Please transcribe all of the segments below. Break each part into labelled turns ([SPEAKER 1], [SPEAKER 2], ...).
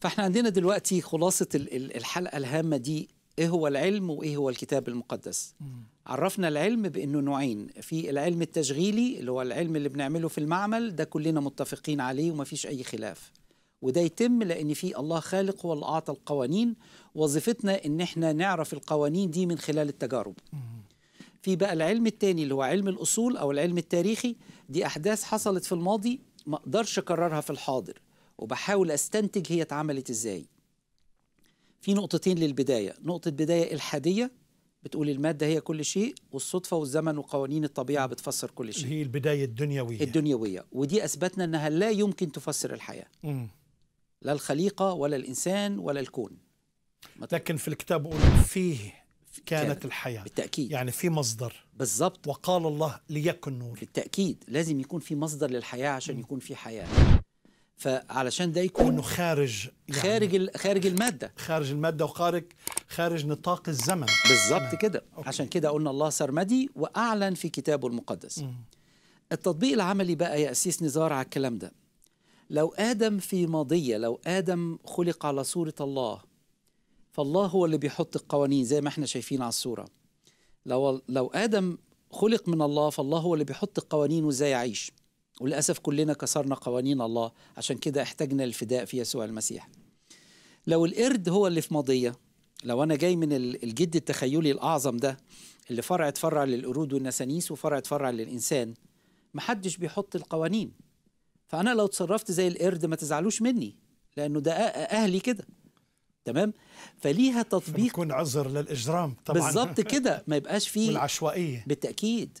[SPEAKER 1] فاحنا عندنا دلوقتي خلاصة الحلقة الهامة دي ايه هو العلم وايه هو الكتاب المقدس مم. عرفنا العلم بانه نوعين في العلم التشغيلي اللي هو العلم اللي بنعمله في المعمل ده كلنا متفقين عليه وما فيش اي خلاف وده يتم لان في الله خالق هو اللي اعطى القوانين وظيفتنا ان احنا نعرف القوانين دي من خلال التجارب مم. في بقى العلم التاني اللي هو علم الاصول او العلم التاريخي دي احداث حصلت في الماضي ما اقدرش اكررها في الحاضر وبحاول استنتج هي اتعملت ازاي في نقطتين للبدايه نقطه بدايه الحاديه بتقول الماده هي كل شيء والصدفه والزمن وقوانين الطبيعه بتفسر كل شيء هي البدايه الدنيويه الدنيويه ودي اثبتنا انها لا يمكن تفسر الحياه مم. لا الخليقه ولا الانسان ولا الكون لكن في الكتاب فيه كانت, الحياة بالتأكيد يعني في مصدر بالظبط وقال الله ليكن نور بالتأكيد لازم يكون في مصدر للحياة عشان مم. يكون في حياة فعلشان ده يكون انه خارج يعني خارج خارج الماده خارج الماده وخارج خارج نطاق الزمن بالظبط كده عشان كده قلنا الله سرمدي واعلن في كتابه المقدس م. التطبيق العملي بقى يا أسيس نزار على الكلام ده لو آدم في ماضية لو آدم خلق على صورة الله فالله هو اللي بيحط القوانين زي ما احنا شايفين على الصورة لو, لو آدم خلق من الله فالله هو اللي بيحط القوانين وازاي يعيش وللأسف كلنا كسرنا قوانين الله عشان كده احتاجنا الفداء في يسوع المسيح لو القرد هو اللي في ماضية لو أنا جاي من الجد التخيلي الأعظم ده اللي فرع اتفرع للقرود والنسانيس وفرع اتفرع للإنسان محدش بيحط القوانين فأنا لو اتصرفت زي القرد ما تزعلوش مني لأنه ده أهلي كده تمام فليها تطبيق يكون عذر للاجرام طبعا بالظبط كده ما يبقاش فيه العشوائيه بالتاكيد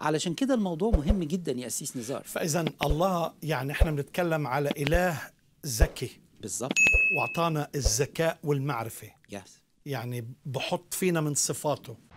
[SPEAKER 1] علشان كده الموضوع مهم
[SPEAKER 2] جدا يا أسيس نزار فإذا الله يعني احنا بنتكلم على إله ذكي بالظبط وأعطانا الذكاء والمعرفة yes. يعني بحط فينا من صفاته